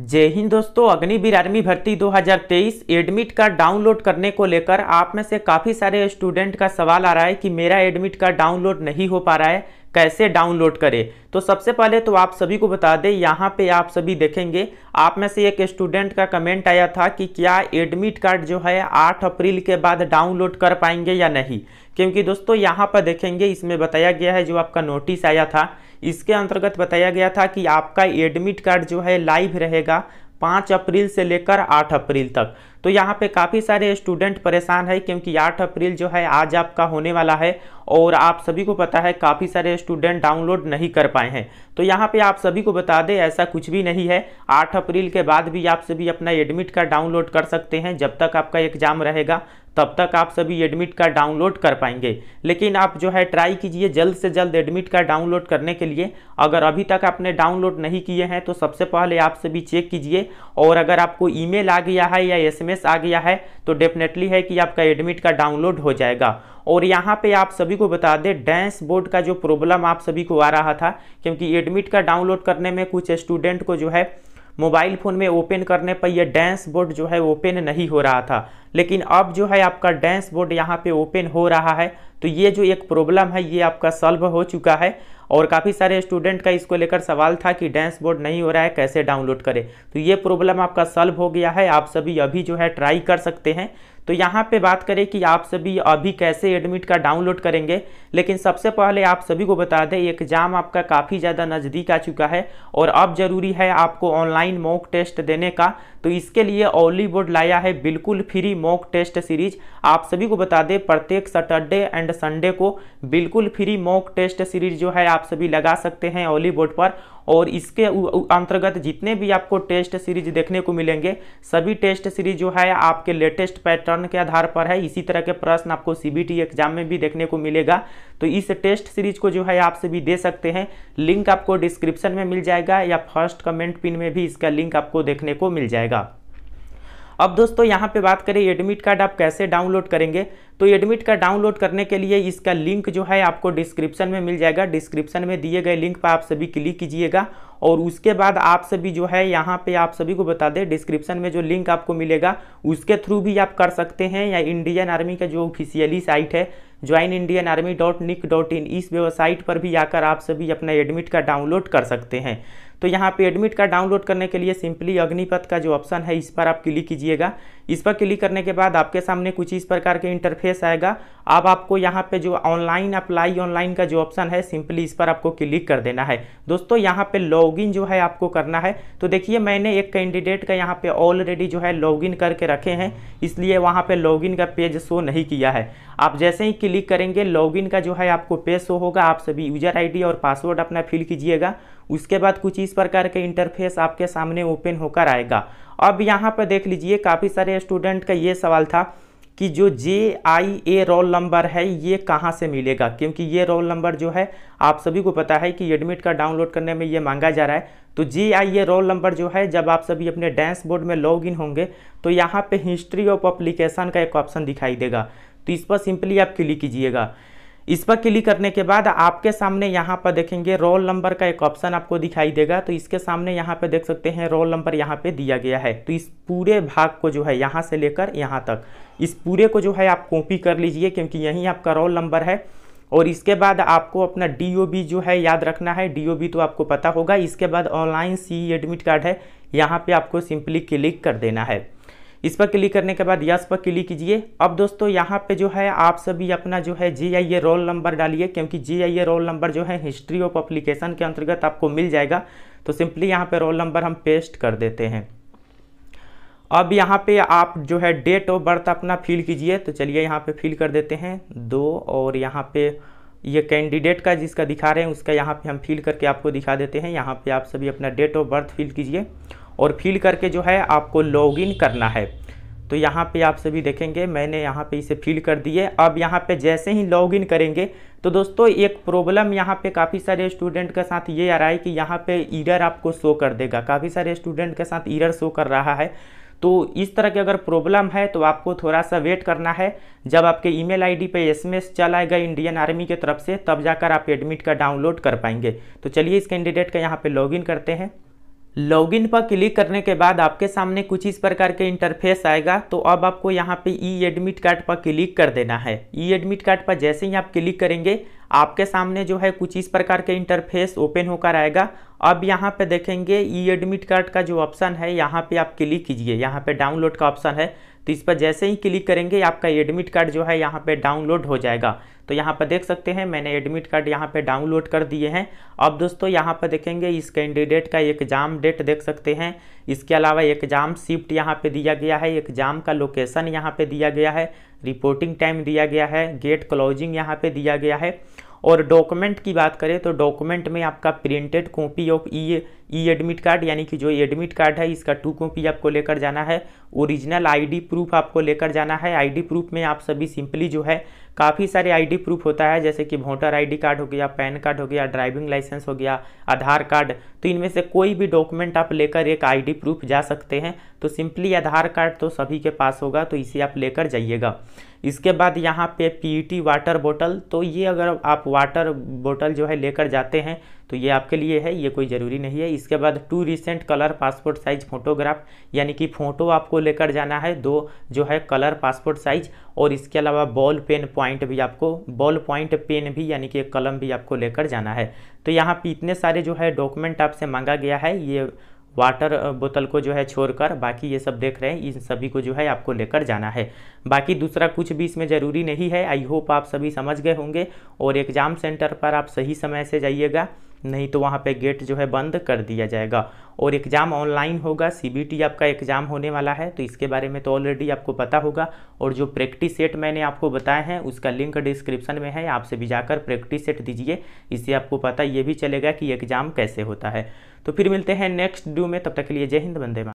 जय हिंद दोस्तों अग्निवीर आर्मी भर्ती 2023 एडमिट कार्ड डाउनलोड करने को लेकर आप में से काफ़ी सारे स्टूडेंट का सवाल आ रहा है कि मेरा एडमिट कार्ड डाउनलोड नहीं हो पा रहा है कैसे डाउनलोड करें तो सबसे पहले तो आप सभी को बता दें यहाँ पे आप सभी देखेंगे आप में से एक स्टूडेंट का कमेंट आया था कि क्या एडमिट कार्ड जो है 8 अप्रैल के बाद डाउनलोड कर पाएंगे या नहीं क्योंकि दोस्तों यहाँ पर देखेंगे इसमें बताया गया है जो आपका नोटिस आया था इसके अंतर्गत बताया गया था कि आपका एडमिट कार्ड जो है लाइव रहेगा पाँच अप्रैल से लेकर आठ अप्रैल तक तो यहाँ पे काफ़ी सारे स्टूडेंट परेशान है क्योंकि आठ अप्रैल जो है आज आपका होने वाला है और आप सभी को पता है काफ़ी सारे स्टूडेंट डाउनलोड नहीं कर पाए हैं तो यहाँ पे आप सभी को बता दें ऐसा कुछ भी नहीं है आठ अप्रैल के बाद भी आप सभी अपना एडमिट कार्ड डाउनलोड कर सकते हैं जब तक आपका एग्ज़ाम रहेगा तब तक आप सभी एडमिट कार्ड डाउनलोड कर पाएंगे लेकिन आप जो है ट्राई कीजिए जल्द से जल्द एडमिट कार्ड डाउनलोड करने के लिए अगर अभी तक आपने डाउनलोड नहीं किए हैं तो सबसे पहले आप सभी चेक कीजिए और अगर आपको ईमेल आ गया है या एसएमएस आ गया है तो डेफिनेटली है कि आपका एडमिट कार्ड डाउनलोड हो जाएगा और यहाँ पे आप सभी को बता दें बोर्ड का जो प्रॉब्लम आप सभी को आ रहा था क्योंकि एडमिट कार्ड डाउनलोड करने में कुछ स्टूडेंट को जो है मोबाइल फ़ोन में ओपन करने पर यह बोर्ड जो है ओपन नहीं हो रहा था लेकिन अब जो है आपका डैंस बोर्ड यहाँ पे ओपन हो रहा है तो ये जो एक प्रॉब्लम है ये आपका सॉल्व हो चुका है और काफ़ी सारे स्टूडेंट का इसको लेकर सवाल था कि बोर्ड नहीं हो रहा है कैसे डाउनलोड करें तो ये प्रॉब्लम आपका सॉल्व हो गया है आप सभी अभी जो है ट्राई कर सकते हैं तो यहाँ पे बात करें कि आप सभी अभी कैसे एडमिट का डाउनलोड करेंगे लेकिन सबसे पहले आप सभी को बता दें एग्ज़ाम आपका काफ़ी ज़्यादा नज़दीक आ चुका है और अब ज़रूरी है आपको ऑनलाइन मॉक टेस्ट देने का तो इसके लिए ओली बोर्ड लाया है बिल्कुल फ्री मॉक टेस्ट सीरीज आप सभी को बता दें प्रत्येक सैटरडे एंड संडे को बिल्कुल फ्री मॉक टेस्ट सीरीज जो है आप सभी लगा सकते हैं ओली बोर्ड पर और इसके अंतर्गत जितने भी आपको टेस्ट सीरीज देखने को मिलेंगे सभी टेस्ट सीरीज जो है आपके लेटेस्ट पैटर्न के आधार पर है इसी तरह के प्रश्न आपको सीबीटी एग्जाम में भी देखने को मिलेगा तो इस टेस्ट सीरीज को जो है आप सभी दे सकते हैं लिंक आपको डिस्क्रिप्शन में मिल जाएगा या फर्स्ट कमेंट पिन में भी इसका लिंक आपको देखने को मिल जाएगा अब दोस्तों यहाँ पे बात करें एडमिट कार्ड आप कैसे डाउनलोड करेंगे तो एडमिट कार्ड डाउनलोड करने के लिए इसका लिंक जो है आपको डिस्क्रिप्शन में मिल जाएगा डिस्क्रिप्शन में दिए गए लिंक पर आप सभी क्लिक कीजिएगा और उसके बाद आप सभी जो है यहाँ पे आप सभी को बता दें डिस्क्रिप्शन में जो लिंक आपको मिलेगा उसके थ्रू भी आप कर सकते हैं या इंडियन आर्मी का जो ऑफिशियली साइट है join Indian army dot nic dot in इस वेबसाइट पर भी आकर आप सभी अपना एडमिट कार्ड डाउनलोड कर सकते हैं तो यहाँ पे एडमिट कार्ड डाउनलोड करने के लिए सिंपली अग्निपथ का जो ऑप्शन है इस पर आप क्लिक कीजिएगा इस पर क्लिक करने के बाद आपके सामने कुछ इस प्रकार के इंटरफेस आएगा अब आपको यहाँ पे जो ऑनलाइन अप्लाई ऑनलाइन का जो ऑप्शन है सिंपली इस पर आपको क्लिक कर देना है दोस्तों यहाँ पे लॉगिन जो है आपको करना है तो देखिए मैंने एक कैंडिडेट का यहाँ पे ऑलरेडी जो है लॉग करके रखे हैं इसलिए वहाँ पर लॉग का पेज शो नहीं किया है आप जैसे ही क्लिक करेंगे लॉगिन का जो है आपको पेज शो होगा आप सभी यूजर आईडी और पासवर्ड अपना फिल कीजिएगा उसके बाद कुछ इस प्रकार के इंटरफेस आपके सामने ओपन होकर आएगा अब यहाँ पर देख लीजिए काफ़ी सारे स्टूडेंट का ये सवाल था कि जो जे आई ए रोल नंबर है ये कहाँ से मिलेगा क्योंकि ये रोल नंबर जो है आप सभी को पता है कि एडमिट कार्ड डाउनलोड करने में ये मांगा जा रहा है तो जे आई ए रोल नंबर जो है जब आप सभी अपने डैंस बोर्ड में लॉग इन होंगे तो यहाँ पे हिस्ट्री ऑफ अप्लीकेशन का एक ऑप्शन दिखाई देगा तो इस पर सिंपली आप क्लिक कीजिएगा इस पर क्लिक करने के बाद आपके सामने यहाँ पर देखेंगे रोल नंबर का एक ऑप्शन आपको दिखाई देगा तो इसके सामने यहाँ पर देख सकते हैं रोल नंबर यहाँ पे दिया गया है तो इस पूरे भाग को जो है यहाँ से लेकर यहाँ तक इस पूरे को जो है आप कॉपी कर लीजिए क्योंकि यहीं आपका रोल नंबर है और इसके बाद आपको अपना डी जो है याद रखना है डी तो आपको पता होगा इसके बाद ऑनलाइन सी एडमिट कार्ड है यहाँ पर आपको सिंपली क्लिक कर देना है इस पर क्लिक करने के बाद यस पर क्लिक कीजिए अब दोस्तों यहाँ पे जो है आप सभी अपना जो है जी आई ए रोल नंबर डालिए क्योंकि जी आई ए रोल नंबर जो है हिस्ट्री ऑफ अप्लीकेशन के अंतर्गत आपको मिल जाएगा तो सिंपली यहाँ पे रोल नंबर हम पेस्ट कर देते हैं अब यहाँ पे आप जो है डेट ऑफ बर्थ अपना फिल कीजिए तो चलिए यहाँ पे फिल कर देते हैं दो और यहाँ पे ये कैंडिडेट का जिसका दिखा रहे हैं उसका यहाँ पे हम फिल करके आपको दिखा देते हैं यहाँ पे आप सभी अपना डेट ऑफ बर्थ फिल कीजिए और फिल करके जो है आपको लॉगिन करना है तो यहाँ पे आप सभी देखेंगे मैंने यहाँ पे इसे फिल कर दिए अब यहाँ पे जैसे ही लॉगिन करेंगे तो दोस्तों एक प्रॉब्लम यहाँ पे काफ़ी सारे स्टूडेंट के साथ ये आ रहा है कि यहाँ पे ईरर आपको शो कर देगा काफ़ी सारे स्टूडेंट के साथ ईरर शो कर रहा है तो इस तरह की अगर प्रॉब्लम है तो आपको थोड़ा सा वेट करना है जब आपके ईमेल आईडी पे एसएमएस चला आएगा इंडियन आर्मी की तरफ से तब जाकर आप एडमिट का डाउनलोड कर पाएंगे तो चलिए इस कैंडिडेट का यहाँ पे लॉगिन करते हैं लॉगिन पर क्लिक करने के बाद आपके सामने कुछ इस प्रकार के इंटरफेस आएगा तो अब आपको यहाँ पे ई एडमिट कार्ड पर क्लिक कर देना है ई एडमिट कार्ड पर जैसे ही आप क्लिक करेंगे आपके सामने जो है कुछ इस प्रकार के इंटरफेस ओपन होकर आएगा अब यहाँ पे देखेंगे ई एडमिट कार्ड का जो ऑप्शन है यहाँ पे आप क्लिक कीजिए यहाँ पे डाउनलोड का ऑप्शन है तो इस पर जैसे ही क्लिक करेंगे आपका एडमिट कार्ड जो है यहाँ पे डाउनलोड हो जाएगा तो यहाँ पर देख सकते हैं मैंने एडमिट कार्ड यहाँ पे डाउनलोड कर दिए हैं अब दोस्तों यहाँ पर देखेंगे इस कैंडिडेट का एग्ज़ाम डेट देख सकते हैं इसके अलावा एग्ज़ाम शिफ्ट यहाँ पे दिया गया है एग्ज़ाम का लोकेशन यहाँ पे दिया गया है रिपोर्टिंग टाइम दिया गया है गेट क्लोजिंग यहाँ पे दिया गया है और डॉक्यूमेंट की बात करें तो डॉक्यूमेंट में आपका printed copy of E E admit card यानी कि जो एडमिट कार्ड है इसका टू कॉपी आपको लेकर जाना है ओरिजिनल आईडी प्रूफ आपको लेकर जाना है आईडी प्रूफ में आप सभी सिंपली जो है काफ़ी सारे आईडी प्रूफ होता है जैसे कि वोटर आईडी कार्ड हो गया पैन कार्ड हो गया ड्राइविंग लाइसेंस हो गया आधार कार्ड तो इनमें से कोई भी डॉक्यूमेंट आप लेकर एक आईडी प्रूफ जा सकते हैं तो सिंपली आधार कार्ड तो सभी के पास होगा तो इसे आप लेकर जाइएगा इसके बाद यहाँ पे पीईटी वाटर बोतल तो ये अगर आप वाटर बोतल जो है लेकर जाते हैं तो ये आपके लिए है ये कोई ज़रूरी नहीं है इसके बाद two recent colour passport size photograph यानी कि फ़ोटो आपको लेकर जाना है दो जो है कलर पासपोर्ट साइज़ और इसके अलावा बॉल पेन पॉइंट पॉइंट भी आपको बॉल पॉइंट पेन भी यानी कि कलम भी आपको लेकर जाना है तो यहाँ पे इतने सारे जो है डॉक्यूमेंट आपसे मांगा गया है ये वाटर बोतल को जो है छोड़कर बाकी ये सब देख रहे हैं इन सभी को जो है आपको लेकर जाना है बाकी दूसरा कुछ भी इसमें ज़रूरी नहीं है आई होप आप सभी समझ गए होंगे और एग्ज़ाम सेंटर पर आप सही समय से जाइएगा नहीं तो वहाँ पे गेट जो है बंद कर दिया जाएगा और एग्ज़ाम ऑनलाइन होगा सीबीटी आपका एग्ज़ाम होने वाला है तो इसके बारे में तो ऑलरेडी आपको पता होगा और जो प्रैक्टिस सेट मैंने आपको बताया है उसका लिंक डिस्क्रिप्शन में है आपसे भी जाकर प्रैक्टिस सेट दीजिए इससे आपको पता ये भी चलेगा कि एग्ज़ाम कैसे होता है तो फिर मिलते हैं नेक्स्ट ड्यू में तब तक के लिए जय हिंद वंदे